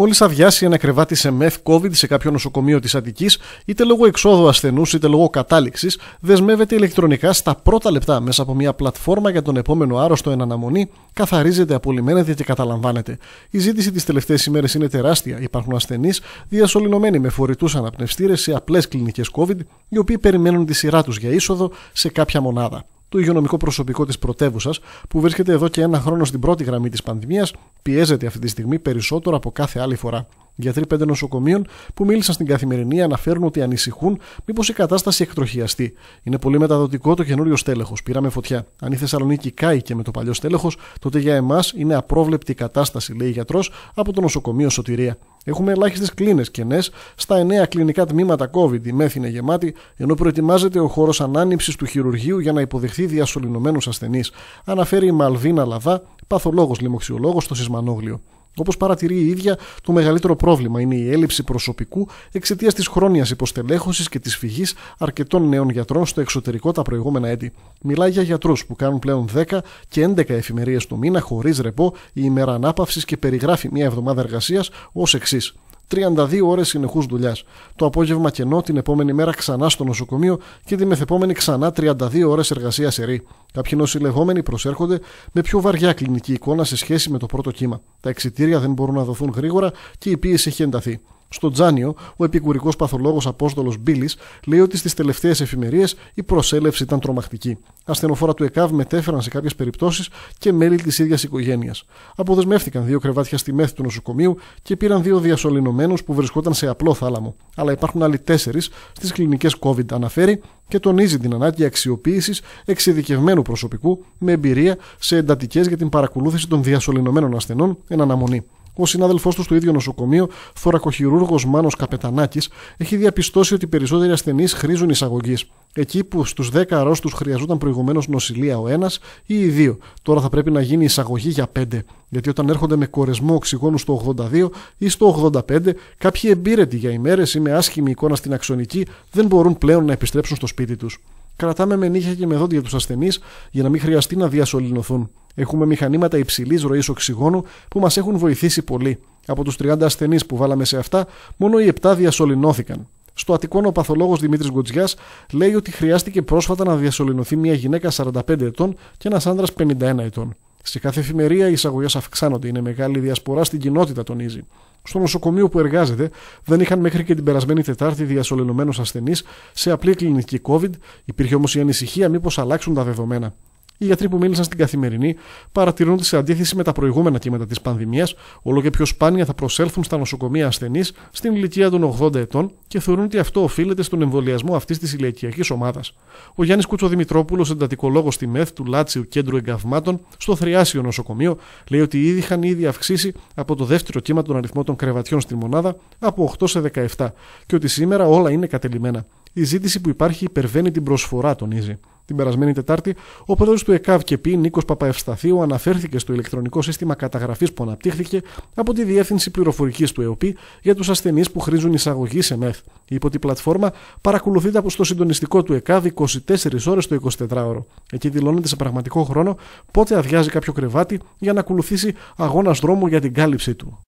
Μόλις αδειάσει ένα κρεβάτι σε μεθ COVID σε κάποιο νοσοκομείο της Αττικής, είτε λόγω εξόδου ασθενούς είτε λόγω κατάληξης, δεσμεύεται ηλεκτρονικά στα πρώτα λεπτά μέσα από μια πλατφόρμα για τον επόμενο άρρωστο εν αναμονή, καθαρίζεται, απολυμένεται και καταλαμβάνεται. Η ζήτηση τις τελευταίες ημέρες είναι τεράστια. Υπάρχουν ασθενείς διασωληνωμένοι με φορητούς αναπνευστήρες σε απλές κλινικές COVID, οι οποίοι περιμένουν τη σειρά τους για είσοδο σε κάποια μονάδα το υγειονομικό προσωπικό της πρωτεύουσας, που βρίσκεται εδώ και ένα χρόνο στην πρώτη γραμμή της πανδημίας, πιέζεται αυτή τη στιγμή περισσότερο από κάθε άλλη φορά. Γιατροί πέντε νοσοκομείων που μίλησαν στην καθημερινή αναφέρουν ότι ανησυχούν μήπως η κατάσταση εκτροχιαστεί. Είναι πολύ μεταδοτικό το καινούριο στέλεχος. Πήραμε φωτιά. Αν η Θεσσαλονίκη κάει και με το παλιό στέλεχος, τότε για εμάς είναι απρόβλεπτη η κατάσταση, λέει γιατρός από το νοσοκομείο Σωτηρία. Έχουμε ελάχιστες κλίνες κενέ. Στα εννέα κλινικά τμήματα COVID η μέθη είναι γεμάτη, ενώ προετοιμάζεται ο χώρος ανάνυψης του χειρουργείου για να υποδεχθεί διασωλυνωμένου ασθενείς. Αναφέρει η Μαλβίνα Λαδά, παθολόγος λιμοξιολόγο στο Σισμανόγλιο. Όπως παρατηρεί η ίδια, το μεγαλύτερο πρόβλημα είναι η έλλειψη προσωπικού εξαιτίας της χρόνιας υποστελέχωσης και της φυγής αρκετών νέων γιατρών στο εξωτερικό τα προηγούμενα έτη. Μιλάει για γιατρούς που κάνουν πλέον 10 και 11 εφημερίες το μήνα χωρίς ρεπό ή ημέρα ανάπαυσης και περιγράφει μια εβδομάδα εργασίας ως εξής. 32 ώρες συνεχούς δουλειάς. Το απόγευμα κενό, την επόμενη μέρα ξανά στο νοσοκομείο και τη μεθεπόμενη ξανά 32 ώρες εργασίας σε ρή. Κάποιοι νοσηλεγόμενοι προσέρχονται με πιο βαριά κλινική εικόνα σε σχέση με το πρώτο κύμα. Τα εξιτήρια δεν μπορούν να δοθούν γρήγορα και η πίεση έχει ενταθεί. Στο Τζάνιο, ο επικουρικός παθολόγος Απόστολος Μπίλης λέει ότι στις τελευταίες εφημερίες η προσέλευση ήταν τρομακτική. Ασθενοφόρα του ΕΚΑΒ μετέφεραν σε κάποιες περιπτώσεις και μέλη της ίδιας οικογένειας. Αποδεσμεύτηκαν δύο κρεβάτια στη μέθη του νοσοκομείου και πήραν δύο διασωληνωμένους που βρισκόταν σε απλό θάλαμο. Αλλά υπάρχουν άλλοι τέσσερις στις κλινικές COVID, αναφέρει και τονίζει την ανάγκη αξιοποίησης εξειδικευμένου προσωπικού με εμπειρία σε εντατικές για την παρακολούθηση των διασωληνωμένων ασθενών εν αναμονή. Ο συνάδελφός του στο ίδιο νοσοκομείο, θωρακοχυρούργο Μάνος Καπετανάκης, έχει διαπιστώσει ότι περισσότεροι ασθενείς χρήζουν εισαγωγής. Εκεί που στους 10 αρρώστους χρειαζόταν προηγουμένως νοσηλεία ο ένας ή οι δύο, τώρα θα πρέπει να γίνει εισαγωγή για 5. Γιατί όταν έρχονται με κορεσμό οξυγόνου στο 82 ή στο 85, κάποιοι εμπειρετοί για ημέρες ή με άσχημη εικόνα στην αξονική δεν μπορούν πλέον να επιστρέψουν στο σπίτι τους κρατάμε με νύχια και με δόντια τους ασθενείς για να μην χρειαστεί να διασωληνωθούν. Έχουμε μηχανήματα υψηλής ροής οξυγόνου που μας έχουν βοηθήσει πολύ. Από τους 30 ασθενείς που βάλαμε σε αυτά, μόνο οι 7 διασωληνώθηκαν. Στο Αττικόν, ο παθολόγο Δημήτρης Γκοτζιάς λέει ότι χρειάστηκε πρόσφατα να διασωληνωθεί μια γυναίκα 45 ετών και ένας άντρα 51 ετών. Σε κάθε εφημερία οι εισαγωγές αυξάνονται. Είναι μεγάλη διασπορά στην κοινότητα, τονίζει. Στο νοσοκομείο που εργάζεται δεν είχαν μέχρι και την περασμένη Τετάρτη διασωλωμένου ασθενεί σε απλή κλινική COVID. Υπήρχε όμως η ανησυχία μήπως αλλάξουν τα δεδομένα. Οι γιατροί που μίλησαν στην καθημερινή παρατηρούν ότι σε αντίθεση με τα προηγούμενα κύματα της πανδημίας, όλο και πιο σπάνια θα προσέλθουν στα νοσοκομεία ασθενείς στην ηλικία των 80 ετών και θεωρούν ότι αυτό οφείλεται στον εμβολιασμό αυτής της ηλικιακής ομάδας. Ο Γιάννης Κουτσοδημητρόπουλος, εντατικολόγος στη ΜΕΘ του Λάτσιου Κέντρου Εγκαυμάτων, στο Θριάσιο Νοσοκομείο, λέει ότι ήδη είχαν ήδη αυξήσει από το δεύτερο κύμα τον αριθμό των κρεβατιών στη μονάδα από 8 σε 17 και ότι σήμερα όλα είναι κατελημένα. Η ζήτηση που υπάρχει υπερβαίνει την προσφορά, τονίζει την περασμένη Τετάρτη, ο πρόεδρος του ΕΚΑΒ και ΠΗ, Νίκο Παπαευσταθείου αναφέρθηκε στο ηλεκτρονικό σύστημα καταγραφής που αναπτύχθηκε από τη Διεύθυνση Πληροφορικής του ΕΟΠΗ για τους ασθενείς που χρήζουν εισαγωγή σε ΜΕΘ. Υπό ότι πλατφόρμα παρακολουθείται από στο συντονιστικό του ΕΚΑΒ 24 ώρες το 24ωρο. Εκεί δηλώνεται σε πραγματικό χρόνο πότε αδειάζει κάποιο κρεβάτι για να ακολουθήσει αγώνας δρόμου για την κάλυψή του.